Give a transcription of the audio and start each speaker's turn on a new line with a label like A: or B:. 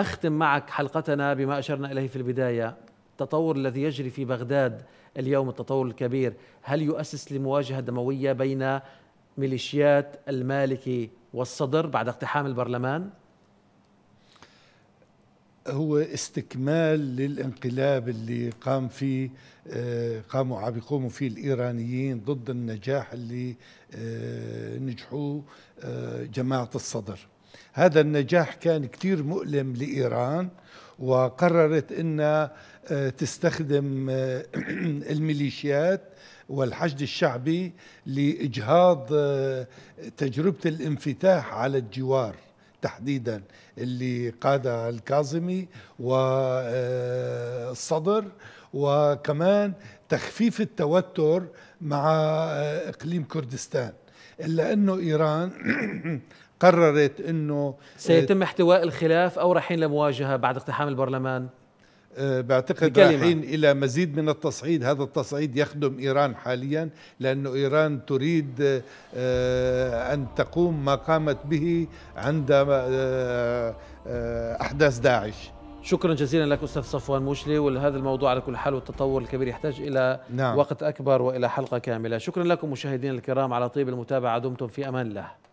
A: اختم معك حلقتنا بما اشرنا اليه في البدايه التطور الذي يجري في بغداد اليوم التطور الكبير هل يؤسس لمواجهه دمويه بين ميليشيات المالكي والصدر بعد اقتحام البرلمان؟
B: هو استكمال للانقلاب اللي قام فيه آه، قاموا عم يقوموا فيه الايرانيين ضد النجاح اللي آه، نجحوه آه، جماعه الصدر هذا النجاح كان كثير مؤلم لإيران وقررت أنها آه، تستخدم آه، الميليشيات والحشد الشعبي لإجهاض آه، تجربة الانفتاح على الجوار تحديدا اللي قادها الكاظمي والصدر وكمان تخفيف التوتر مع اقليم كردستان الا انه ايران قررت انه آه، سيتم
A: احتواء الخلاف او رايحين لمواجهه بعد اقتحام البرلمان آه، بعتقد رايحين
B: الى مزيد من التصعيد هذا التصعيد يخدم ايران حاليا لانه ايران تريد آه، ان تقوم ما قامت به عند
A: احداث داعش شكرا جزيلا لك استاذ صفوان موشلي وهذا الموضوع على كل حال والتطور الكبير يحتاج الى نعم. وقت اكبر والى حلقه كامله شكرا لكم مشاهدينا الكرام على طيب المتابعه دمتم في امان الله